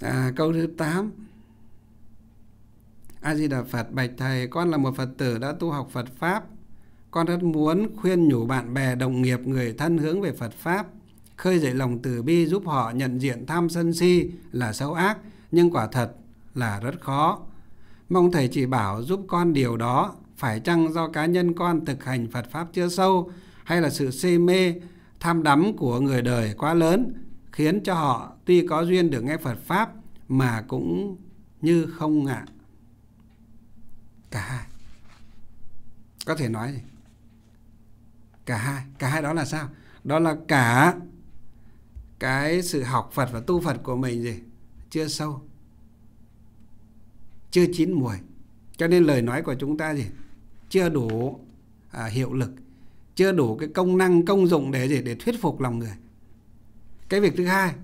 à, câu thứ 8 a di đà phật bạch thầy con là một phật tử đã tu học phật pháp con rất muốn khuyên nhủ bạn bè đồng nghiệp người thân hướng về phật pháp khơi dậy lòng từ bi giúp họ nhận diện tham sân si là xấu ác nhưng quả thật là rất khó mong thầy chỉ bảo giúp con điều đó phải chăng do cá nhân con thực hành phật pháp chưa sâu hay là sự si mê tham đắm của người đời quá lớn khiến cho họ tuy có duyên được nghe Phật Pháp mà cũng như không ngạ. Cả hai. Có thể nói gì? Cả hai. Cả hai đó là sao? Đó là cả cái sự học Phật và tu Phật của mình gì? Chưa sâu. Chưa chín mùi. Cho nên lời nói của chúng ta gì? Chưa đủ à, hiệu lực. Chưa đủ cái công năng, công dụng để gì? Để thuyết phục lòng người cái việc thứ hai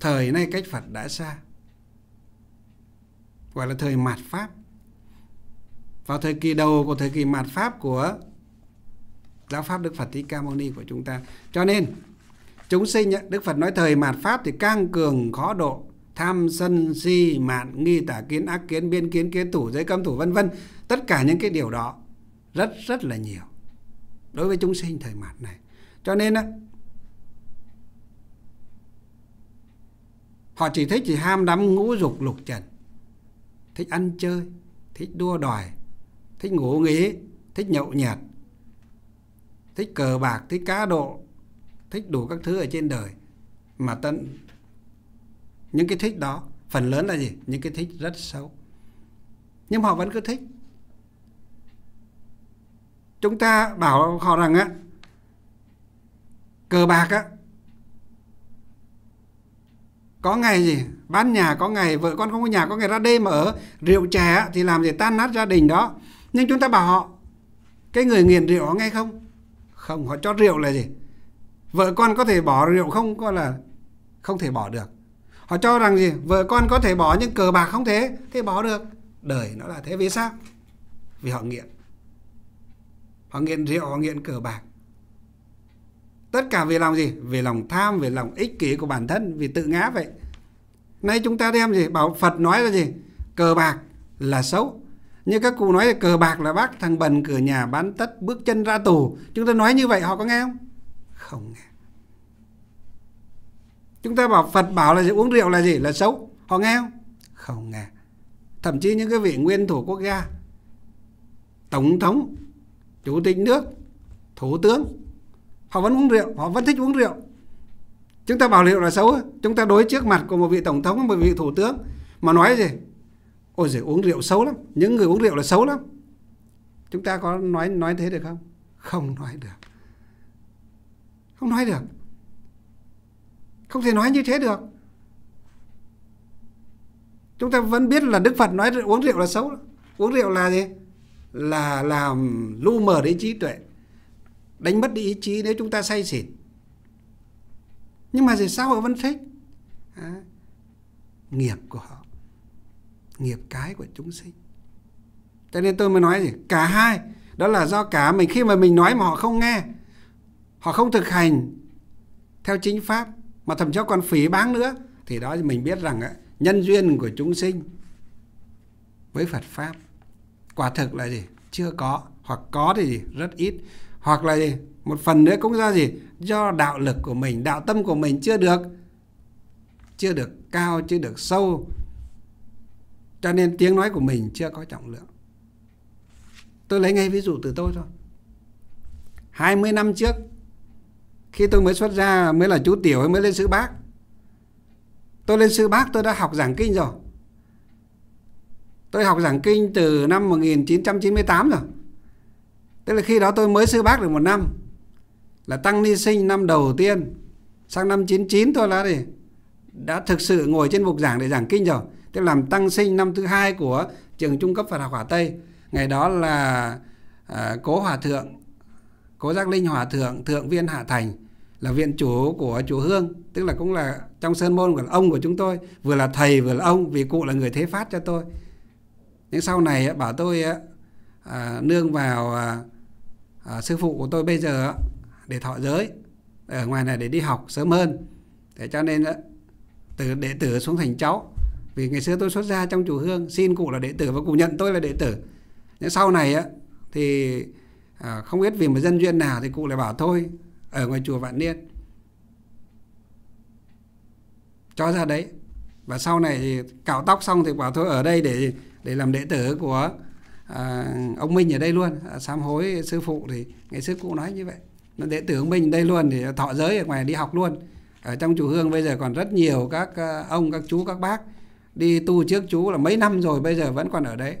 thời nay cách phật đã xa gọi là thời mạt pháp vào thời kỳ đầu của thời kỳ mạt pháp của giáo pháp đức phật thích ca mâu ni của chúng ta cho nên chúng sinh đức phật nói thời mạt pháp thì càng cường khó độ tham sân si mạn nghi tả kiến ác kiến biên kiến kiến thủ giới cấm thủ vân vân tất cả những cái điều đó rất rất là nhiều đối với chúng sinh thời mạt này cho nên họ chỉ thích chỉ ham đắm ngũ dục lục trần thích ăn chơi thích đua đòi thích ngủ nghỉ thích nhậu nhạt thích cờ bạc thích cá độ thích đủ các thứ ở trên đời mà tận những cái thích đó phần lớn là gì những cái thích rất xấu nhưng họ vẫn cứ thích chúng ta bảo họ rằng á cờ bạc á có ngày gì bán nhà có ngày vợ con không có nhà có ngày ra đêm mà ở rượu chè thì làm gì tan nát gia đình đó nhưng chúng ta bảo họ cái người nghiện rượu họ nghe không không họ cho rượu là gì vợ con có thể bỏ rượu không coi là không thể bỏ được họ cho rằng gì vợ con có thể bỏ nhưng cờ bạc không thế thế bỏ được đời nó là thế vì sao vì họ nghiện họ nghiện rượu họ nghiện cờ bạc tất cả vì lòng gì vì lòng tham vì lòng ích kỷ của bản thân vì tự ngã vậy nay chúng ta đem gì bảo phật nói là gì cờ bạc là xấu như các cụ nói là cờ bạc là bác thằng bần cửa nhà bán tất bước chân ra tù chúng ta nói như vậy họ có nghe không không nghe chúng ta bảo phật bảo là gì? uống rượu là gì là xấu họ nghe không không nghe thậm chí những cái vị nguyên thủ quốc gia tổng thống chủ tịch nước thủ tướng họ vẫn uống rượu họ vẫn thích uống rượu chúng ta bảo rượu là xấu chúng ta đối trước mặt của một vị tổng thống một vị thủ tướng mà nói gì ôi giời uống rượu xấu lắm những người uống rượu là xấu lắm chúng ta có nói nói thế được không không nói được không nói được không thể nói như thế được chúng ta vẫn biết là đức phật nói uống rượu là xấu uống rượu là gì là làm lu mờ đến trí tuệ đánh mất đi ý chí nếu chúng ta say xỉn nhưng mà vì sao họ vẫn thích à, nghiệp của họ nghiệp cái của chúng sinh cho nên tôi mới nói gì cả hai đó là do cả mình khi mà mình nói mà họ không nghe họ không thực hành theo chính pháp mà thậm chí còn phỉ báng nữa thì đó mình biết rằng ấy, nhân duyên của chúng sinh với Phật pháp quả thực là gì chưa có hoặc có thì gì rất ít hoặc là gì một phần nữa cũng do gì do đạo lực của mình đạo tâm của mình chưa được chưa được cao chưa được sâu cho nên tiếng nói của mình chưa có trọng lượng tôi lấy ngay ví dụ từ tôi thôi 20 năm trước khi tôi mới xuất ra mới là chú tiểu mới lên sư bác tôi lên sư bác tôi đã học giảng kinh rồi tôi học giảng kinh từ năm 1998 rồi tức là khi đó tôi mới sư bác được một năm là tăng ni sinh năm đầu tiên sang năm 99 tôi là gì đã thực sự ngồi trên bục giảng để giảng kinh rồi tức làm tăng sinh năm thứ hai của trường trung cấp Phật học Hòa Tây ngày đó là à, cố hòa thượng cố giác linh hòa thượng thượng viên hạ thành là viện chủ của chùa hương tức là cũng là trong sơn môn của ông của chúng tôi vừa là thầy vừa là ông vì cụ là người thế phát cho tôi nhưng sau này bảo tôi à, nương vào à, à, sư phụ của tôi bây giờ để thọ giới ở ngoài này để đi học sớm hơn để cho nên từ đệ tử xuống thành cháu vì ngày xưa tôi xuất gia trong chùa hương xin cụ là đệ tử và cụ nhận tôi là đệ tử nhưng sau này á thì à, không biết vì một dân duyên nào thì cụ lại bảo thôi ở ngoài chùa vạn niên cho ra đấy và sau này thì cạo tóc xong thì bảo thôi ở đây để để làm đệ tử của à, ông Minh ở đây luôn à, sám hối sư phụ thì ngày xưa cũng nói như vậy đệ tử ông Minh ở đây luôn thì thọ giới ở ngoài đi học luôn ở trong chùa Hương bây giờ còn rất nhiều các à, ông các chú các bác đi tu trước chú là mấy năm rồi bây giờ vẫn còn ở đấy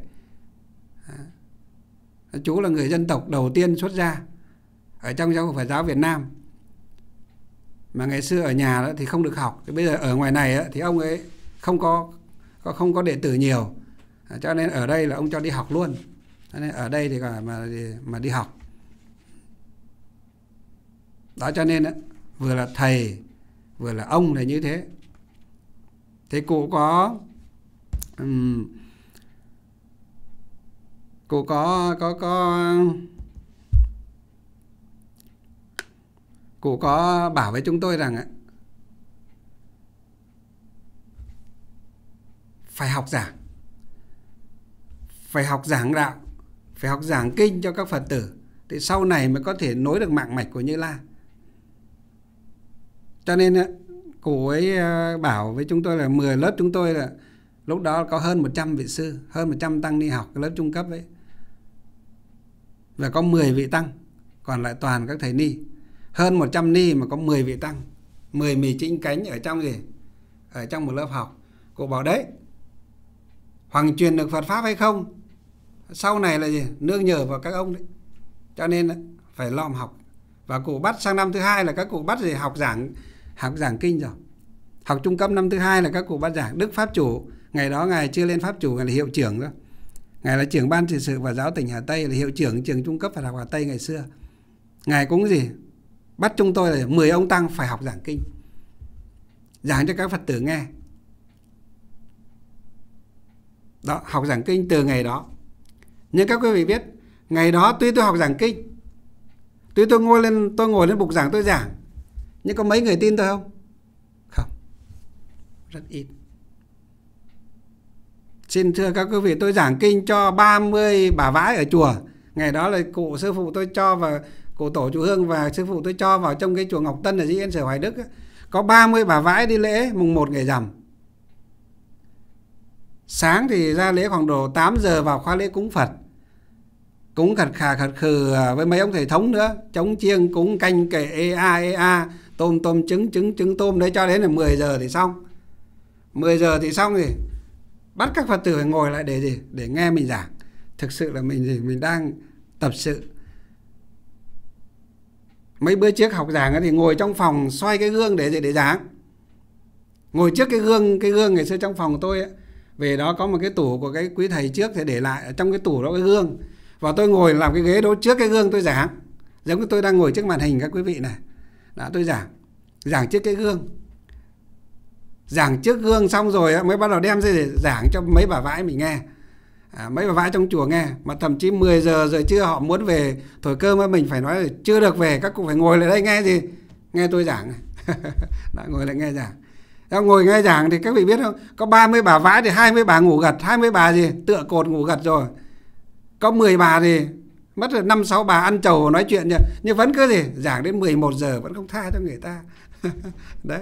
à, chú là người dân tộc đầu tiên xuất gia ở trong giáo Phật giáo Việt Nam mà ngày xưa ở nhà đó thì không được học thì bây giờ ở ngoài này thì ông ấy không có không có đệ tử nhiều À, cho nên ở đây là ông cho đi học luôn cho nên ở đây thì cả mà mà đi học đó cho nên đó, vừa là thầy vừa là ông là như thế thế cụ có um, cụ có có có cụ có bảo với chúng tôi rằng phải học giảng phải học giảng đạo phải học giảng kinh cho các phật tử thì sau này mới có thể nối được mạng mạch của như la cho nên ờ, cụ ấy ờ, bảo với chúng tôi là 10 lớp chúng tôi là lúc đó có hơn 100 vị sư hơn 100 tăng đi học cái lớp trung cấp ấy và có 10 vị tăng còn lại toàn các thầy ni hơn 100 ni mà có 10 vị tăng 10 mì chính cánh ở trong gì ở trong một lớp học cụ bảo đấy hoàng truyền được Phật pháp hay không sau này là gì nương nhờ vào các ông đấy cho nên phải lòm học và cụ bắt sang năm thứ hai là các cụ bắt gì học giảng học giảng kinh rồi học trung cấp năm thứ hai là các cụ bắt giảng đức pháp chủ ngày đó ngài chưa lên pháp chủ ngài là hiệu trưởng đó ngài là trưởng ban trị sự và giáo tỉnh hà tây là hiệu trưởng trường trung cấp phật học hà tây ngày xưa ngài cũng gì bắt chúng tôi là 10 ông tăng phải học giảng kinh giảng cho các phật tử nghe đó học giảng kinh từ ngày đó nhưng các quý vị biết ngày đó tuy tôi học giảng kinh tuy tôi ngồi lên tôi ngồi lên bục giảng tôi giảng nhưng có mấy người tin tôi không không rất ít xin thưa các quý vị tôi giảng kinh cho 30 bà vãi ở chùa ngày đó là cụ sư phụ tôi cho và cụ tổ chủ hương và sư phụ tôi cho vào trong cái chùa Ngọc Tân ở dĩ Yên Sở Hoài Đức ấy. có 30 bà vãi đi lễ mùng 1 ngày rằm sáng thì ra lễ khoảng độ 8 giờ vào khóa lễ cúng Phật cúng khật khà khật khừ à, với mấy ông thầy thống nữa chống chiêng cúng canh kệ ea a tôm tôm trứng trứng trứng tôm đấy cho đến là 10 giờ thì xong 10 giờ thì xong thì bắt các Phật tử phải ngồi lại để gì để nghe mình giảng thực sự là mình gì mình đang tập sự mấy bữa trước học giảng thì ngồi trong phòng xoay cái gương để gì để giảng ngồi trước cái gương cái gương ngày xưa trong phòng của tôi ấy, về đó có một cái tủ của cái quý thầy trước thì để lại ở trong cái tủ đó cái gương và tôi ngồi làm cái ghế đó trước cái gương tôi giảng giống như tôi đang ngồi trước màn hình các quý vị này đã tôi giảng giảng trước cái gương giảng trước gương xong rồi mới bắt đầu đem ra để giảng cho mấy bà vãi mình nghe à, mấy bà vãi trong chùa nghe mà thậm chí 10 giờ rồi chưa họ muốn về thổi cơm với mình phải nói là chưa được về các cụ phải ngồi lại đây nghe gì nghe tôi giảng đã ngồi lại nghe giảng đang ngồi nghe giảng thì các vị biết không? Có 30 bà vãi thì 20 bà ngủ gật, 20 bà gì tựa cột ngủ gật rồi. Có 10 bà thì mất rồi 5 6 bà ăn trầu nói chuyện nhỉ. Nhưng vẫn cứ gì giảng đến 11 giờ vẫn không tha cho người ta. Đấy.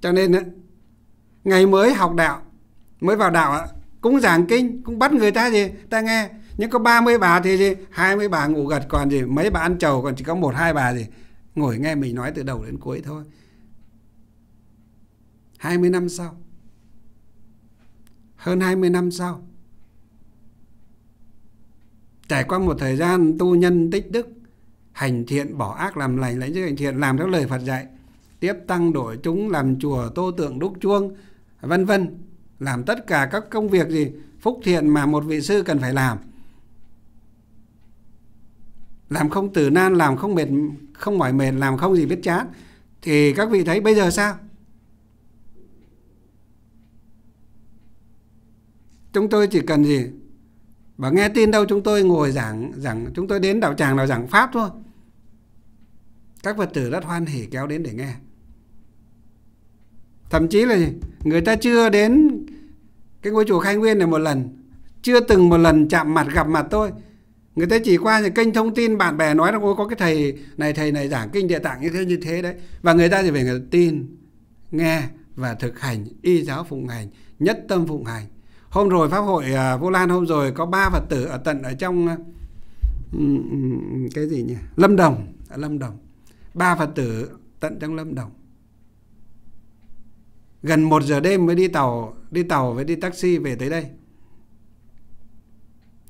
Cho nên đó, ngày mới học đạo, mới vào đạo cũng giảng kinh, cũng bắt người ta gì, ta nghe nhưng có 30 bà thì gì? 20 bà ngủ gật còn gì? Mấy bà ăn trầu còn chỉ có một hai bà gì? ngồi nghe mình nói từ đầu đến cuối thôi 20 năm sau hơn 20 năm sau trải qua một thời gian tu nhân tích đức hành thiện bỏ ác làm lành lãnh giữ hành thiện làm theo lời Phật dạy tiếp tăng đổi chúng làm chùa tô tượng đúc chuông vân vân làm tất cả các công việc gì phúc thiện mà một vị sư cần phải làm làm không từ nan làm không mệt không mỏi mệt làm không gì biết chán thì các vị thấy bây giờ sao chúng tôi chỉ cần gì và nghe tin đâu chúng tôi ngồi giảng giảng chúng tôi đến đạo tràng nào giảng pháp thôi các phật tử rất hoan hỉ kéo đến để nghe thậm chí là gì? người ta chưa đến cái ngôi chùa khai nguyên này một lần chưa từng một lần chạm mặt gặp mặt tôi người ta chỉ qua những kênh thông tin bạn bè nói là có cái thầy này thầy này giảng kinh địa tạng như thế như thế đấy và người ta thì phải người tin nghe và thực hành y giáo phụng hành nhất tâm phụng hành hôm rồi pháp hội à, vô lan hôm rồi có ba phật tử ở tận ở trong à, ừ, ừ, cái gì nhỉ lâm đồng ở à, lâm đồng ba phật tử tận trong lâm đồng gần một giờ đêm mới đi tàu đi tàu với đi taxi về tới đây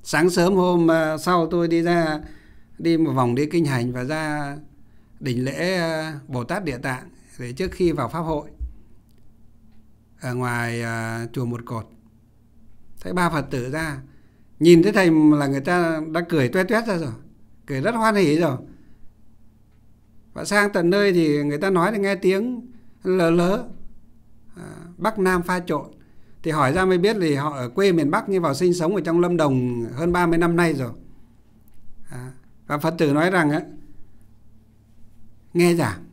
sáng sớm hôm à, sau tôi đi ra đi một vòng đi kinh hành và ra đỉnh lễ à, Bồ Tát Địa Tạng để trước khi vào pháp hội ở ngoài à, chùa một cột thấy ba Phật tử ra nhìn thấy thầy là người ta đã cười tuét tuét ra rồi cười rất hoan hỉ rồi và sang tận nơi thì người ta nói thì nghe tiếng lờ lớ à, bắc nam pha trộn thì hỏi ra mới biết thì họ ở quê miền Bắc nhưng vào sinh sống ở trong Lâm Đồng hơn 30 năm nay rồi à, và Phật tử nói rằng ấy, nghe giảng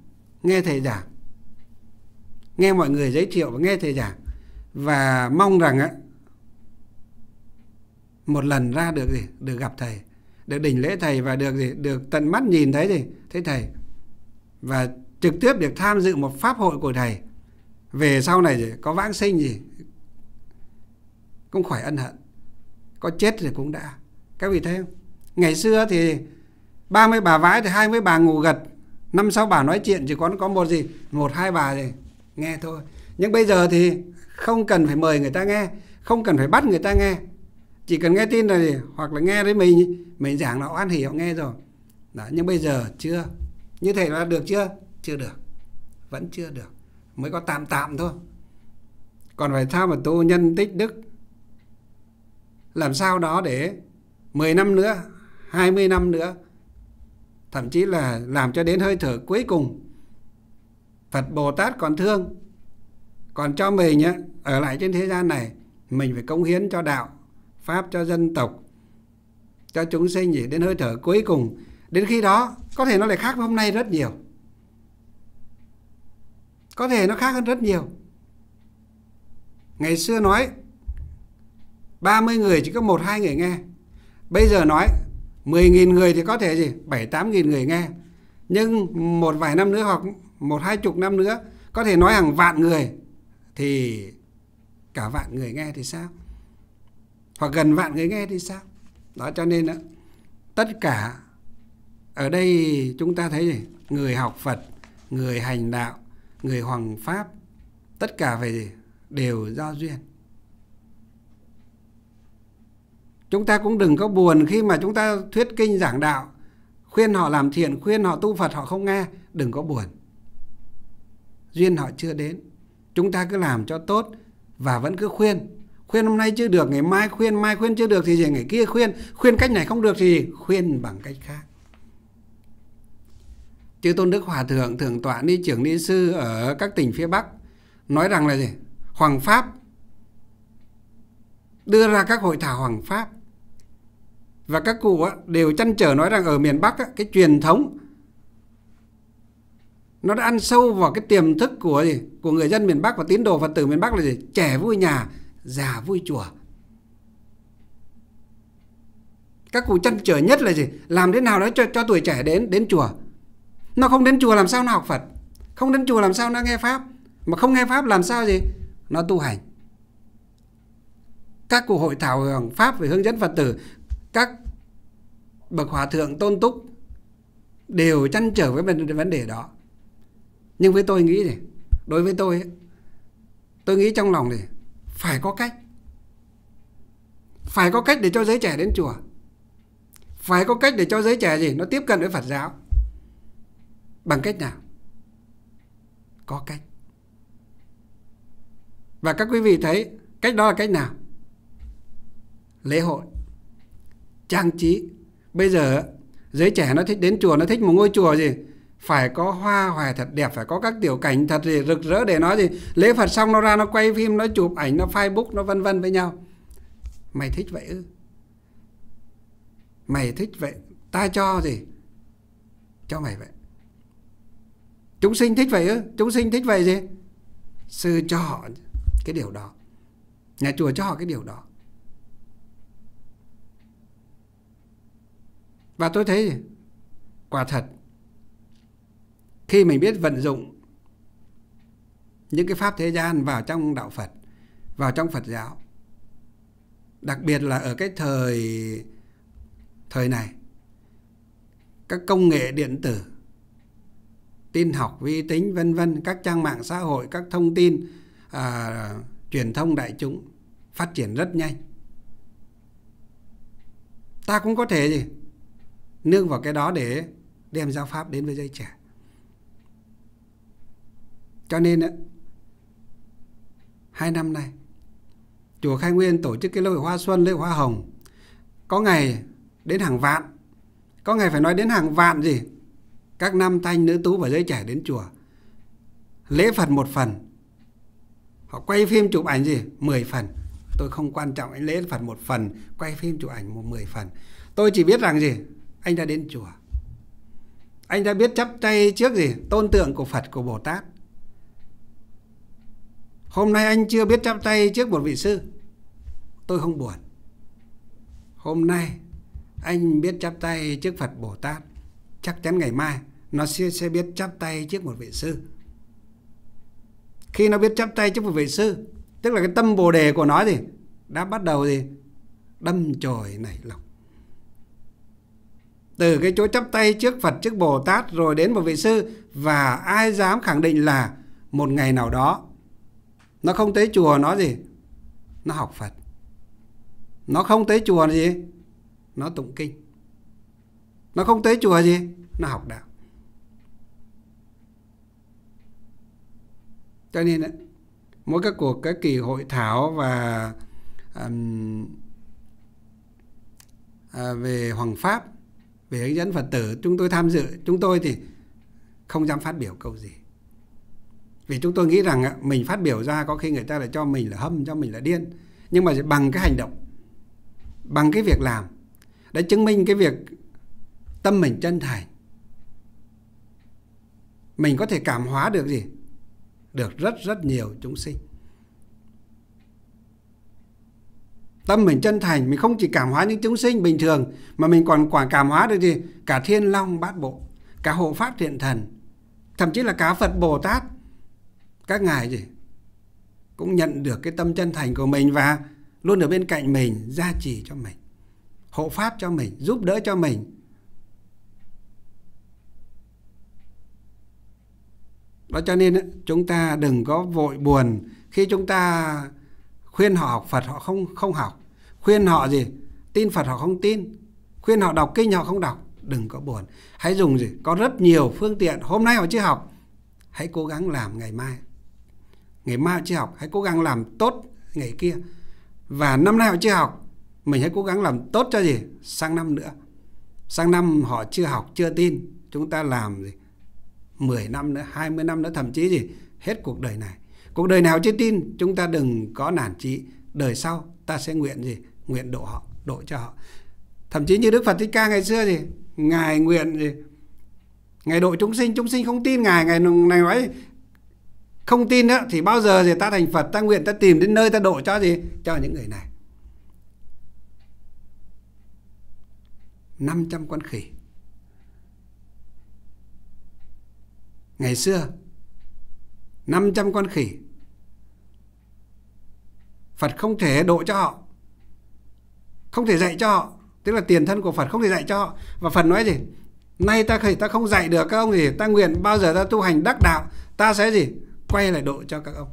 nghe thầy giảng nghe mọi người giới thiệu và nghe thầy giảng và mong rằng ấy, một lần ra được gì được gặp thầy được đỉnh lễ thầy và được gì được tận mắt nhìn thấy gì thấy thầy và trực tiếp được tham dự một pháp hội của thầy về sau này gì? có vãng sinh gì cũng khỏi ân hận có chết thì cũng đã các vị thấy không ngày xưa thì ba mươi bà vãi thì hai mươi bà ngủ gật năm sáu bà nói chuyện chỉ còn có một gì một hai bà thì nghe thôi nhưng bây giờ thì không cần phải mời người ta nghe không cần phải bắt người ta nghe chỉ cần nghe tin rồi hoặc là nghe đấy mình mình giảng là oan hỉ họ nghe rồi đó, nhưng bây giờ chưa như thế là được chưa chưa được vẫn chưa được mới có tạm tạm thôi còn phải sao mà tu nhân tích đức làm sao đó để 10 năm nữa, 20 năm nữa, thậm chí là làm cho đến hơi thở cuối cùng Phật Bồ Tát còn thương còn cho mình nhé ở lại trên thế gian này mình phải cống hiến cho đạo pháp cho dân tộc cho chúng sinh gì đến hơi thở cuối cùng đến khi đó có thể nó lại khác với hôm nay rất nhiều có thể nó khác hơn rất nhiều ngày xưa nói 30 người chỉ có một hai người nghe. Bây giờ nói 10.000 người thì có thể gì? 7-8.000 người nghe. Nhưng một vài năm nữa hoặc một hai chục năm nữa có thể nói hàng vạn người thì cả vạn người nghe thì sao? Hoặc gần vạn người nghe thì sao? Đó cho nên đó, tất cả ở đây chúng ta thấy gì? Người học Phật, người hành đạo, người hoàng pháp tất cả về gì? đều do duyên. chúng ta cũng đừng có buồn khi mà chúng ta thuyết kinh giảng đạo khuyên họ làm thiện khuyên họ tu phật họ không nghe đừng có buồn duyên họ chưa đến chúng ta cứ làm cho tốt và vẫn cứ khuyên khuyên hôm nay chưa được ngày mai khuyên mai khuyên chưa được thì gì ngày kia khuyên khuyên cách này không được thì khuyên bằng cách khác chư tôn đức hòa thượng thượng tọa ni trưởng ni sư ở các tỉnh phía bắc nói rằng là gì hoàng pháp đưa ra các hội thảo hoàng pháp và các cụ á, đều chăn trở nói rằng ở miền Bắc á, cái truyền thống nó đã ăn sâu vào cái tiềm thức của gì? của người dân miền Bắc và tín đồ Phật tử miền Bắc là gì? Trẻ vui nhà, già vui chùa. Các cụ chăn trở nhất là gì? Làm thế nào đó cho cho tuổi trẻ đến đến chùa. Nó không đến chùa làm sao nó học Phật, không đến chùa làm sao nó nghe pháp, mà không nghe pháp làm sao gì? Nó tu hành các cuộc hội thảo hưởng pháp về hướng dẫn Phật tử các bậc hòa thượng tôn túc đều chăn trở với vấn đề đó nhưng với tôi nghĩ này đối với tôi tôi nghĩ trong lòng này phải có cách phải có cách để cho giới trẻ đến chùa phải có cách để cho giới trẻ gì nó tiếp cận với phật giáo bằng cách nào có cách và các quý vị thấy cách đó là cách nào lễ hội trang trí bây giờ giới trẻ nó thích đến chùa nó thích một ngôi chùa gì phải có hoa hoài thật đẹp phải có các tiểu cảnh thật gì rực rỡ để nói gì lễ phật xong nó ra nó quay phim nó chụp ảnh nó facebook nó vân vân với nhau mày thích vậy ư mày thích vậy ta cho gì cho mày vậy chúng sinh thích vậy ư chúng sinh thích vậy gì sư cho họ cái điều đó nhà chùa cho họ cái điều đó và tôi thấy quả thật khi mình biết vận dụng những cái pháp thế gian vào trong đạo Phật vào trong Phật giáo đặc biệt là ở cái thời thời này các công nghệ điện tử tin học vi tính vân vân các trang mạng xã hội các thông tin à, truyền thông đại chúng phát triển rất nhanh ta cũng có thể gì nương vào cái đó để đem giáo pháp đến với giới trẻ cho nên á hai năm nay chùa khai nguyên tổ chức cái lễ hoa xuân lễ hoa hồng có ngày đến hàng vạn có ngày phải nói đến hàng vạn gì các nam thanh nữ tú và giới trẻ đến chùa lễ phật một phần họ quay phim chụp ảnh gì 10 phần tôi không quan trọng lễ phật một phần quay phim chụp ảnh một mười phần tôi chỉ biết rằng gì anh đã đến chùa anh đã biết chắp tay trước gì tôn tượng của phật của bồ tát hôm nay anh chưa biết chắp tay trước một vị sư tôi không buồn hôm nay anh biết chắp tay trước phật bồ tát chắc chắn ngày mai nó sẽ, sẽ biết chắp tay trước một vị sư khi nó biết chắp tay trước một vị sư tức là cái tâm bồ đề của nó gì đã bắt đầu gì đâm chồi nảy lộc từ cái chỗ chắp tay trước Phật trước Bồ Tát rồi đến một vị sư và ai dám khẳng định là một ngày nào đó nó không tới chùa nó gì nó học Phật nó không tới chùa gì nó tụng kinh nó không tới chùa gì nó học đạo cho nên mỗi các cuộc các kỳ hội thảo và um, à, về Hoàng Pháp về hướng dẫn Phật tử chúng tôi tham dự chúng tôi thì không dám phát biểu câu gì vì chúng tôi nghĩ rằng mình phát biểu ra có khi người ta lại cho mình là hâm cho mình là điên nhưng mà bằng cái hành động bằng cái việc làm đã chứng minh cái việc tâm mình chân thành mình có thể cảm hóa được gì được rất rất nhiều chúng sinh tâm mình chân thành mình không chỉ cảm hóa những chúng sinh bình thường mà mình còn quả cảm hóa được gì cả thiên long bát bộ cả hộ pháp thiện thần thậm chí là cả phật bồ tát các ngài gì cũng nhận được cái tâm chân thành của mình và luôn ở bên cạnh mình gia trì cho mình hộ pháp cho mình giúp đỡ cho mình đó cho nên chúng ta đừng có vội buồn khi chúng ta khuyên họ học Phật họ không không học khuyên họ gì tin Phật họ không tin khuyên họ đọc kinh họ không đọc đừng có buồn hãy dùng gì có rất nhiều phương tiện hôm nay họ chưa học hãy cố gắng làm ngày mai ngày mai họ chưa học hãy cố gắng làm tốt ngày kia và năm nay họ chưa học mình hãy cố gắng làm tốt cho gì sang năm nữa sang năm họ chưa học chưa tin chúng ta làm gì 10 năm nữa 20 năm nữa thậm chí gì hết cuộc đời này cuộc đời nào chưa tin chúng ta đừng có nản chí đời sau ta sẽ nguyện gì nguyện độ họ độ cho họ thậm chí như đức phật thích ca ngày xưa gì ngài nguyện gì ngài độ chúng sinh chúng sinh không tin ngài ngài này nói không tin đó thì bao giờ thì ta thành phật ta nguyện ta tìm đến nơi ta độ cho gì cho những người này 500 con khỉ Ngày xưa 500 con khỉ Phật không thể độ cho họ không thể dạy cho họ tức là tiền thân của Phật không thể dạy cho họ và Phật nói gì nay ta khởi ta không dạy được các ông gì ta nguyện bao giờ ta tu hành đắc đạo ta sẽ gì quay lại độ cho các ông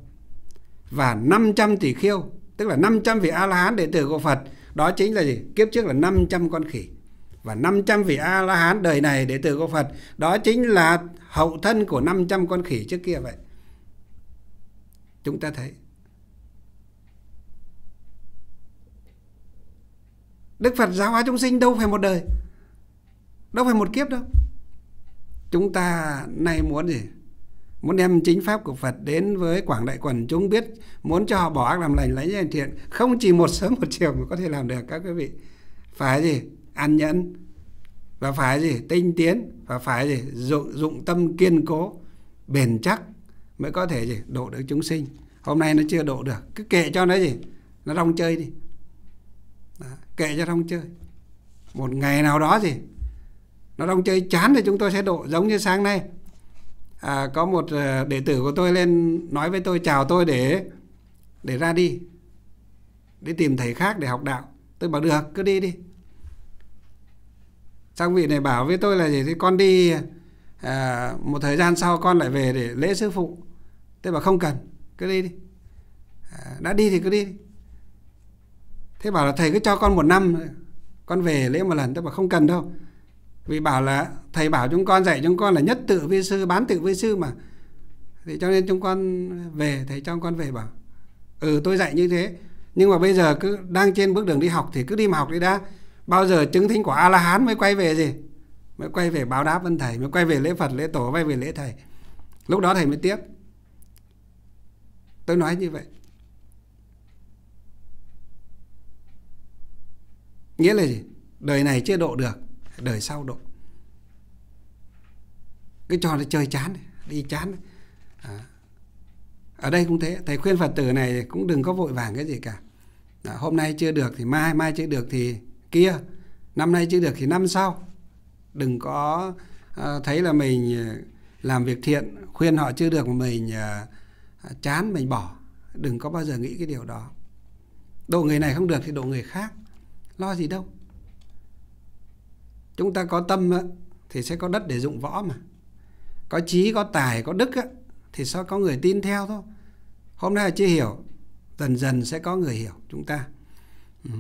và 500 tỷ khiêu tức là 500 vị a la hán đệ tử của Phật đó chính là gì kiếp trước là 500 con khỉ và 500 vị a la hán đời này đệ tử của Phật đó chính là hậu thân của 500 con khỉ trước kia vậy chúng ta thấy Đức Phật giáo hóa chúng sinh đâu phải một đời Đâu phải một kiếp đâu Chúng ta nay muốn gì Muốn đem chính pháp của Phật đến với quảng đại quần chúng biết Muốn cho họ bỏ ác làm lành lấy nhân thiện Không chỉ một sớm một chiều mà có thể làm được các quý vị Phải gì? An nhẫn Và phải gì? Tinh tiến Và phải gì? Dụng, dụng tâm kiên cố Bền chắc Mới có thể gì? Độ được chúng sinh Hôm nay nó chưa độ được Cứ kệ cho nó gì Nó rong chơi đi kệ cho nó chơi một ngày nào đó gì nó không chơi chán thì chúng tôi sẽ độ giống như sáng nay à, có một ờ, đệ tử của tôi lên nói với tôi chào tôi để để ra đi để tìm thầy khác để học đạo tôi bảo được cứ đi đi xong vị này bảo với tôi là gì thì con đi à, một thời gian sau con lại về để lễ sư phụ tôi bảo không cần cứ đi đi à, đã đi thì cứ đi thế bảo là thầy cứ cho con một năm con về lễ một lần tôi bảo không cần đâu vì bảo là thầy bảo chúng con dạy chúng con là nhất tự vi sư bán tự vi sư mà thì cho nên chúng con về thầy cho con về bảo ừ tôi dạy như thế nhưng mà bây giờ cứ đang trên bước đường đi học thì cứ đi mà học đi đã bao giờ chứng thính của a la hán mới quay về gì mới quay về báo đáp ơn thầy mới quay về lễ phật lễ tổ quay về lễ thầy lúc đó thầy mới tiếp tôi nói như vậy nghĩa là gì đời này chưa độ được đời sau độ cái trò nó chơi chán đi chán à. ở đây cũng thế thầy khuyên phật tử này cũng đừng có vội vàng cái gì cả à, hôm nay chưa được thì mai mai chưa được thì kia năm nay chưa được thì năm sau đừng có à, thấy là mình à, làm việc thiện khuyên họ chưa được mà mình à, à, chán mình bỏ đừng có bao giờ nghĩ cái điều đó độ người này không được thì độ người khác lo gì đâu chúng ta có tâm thì sẽ có đất để dụng võ mà có trí có tài có đức thì sao có người tin theo thôi hôm nay là chưa hiểu dần dần sẽ có người hiểu chúng ta ừ.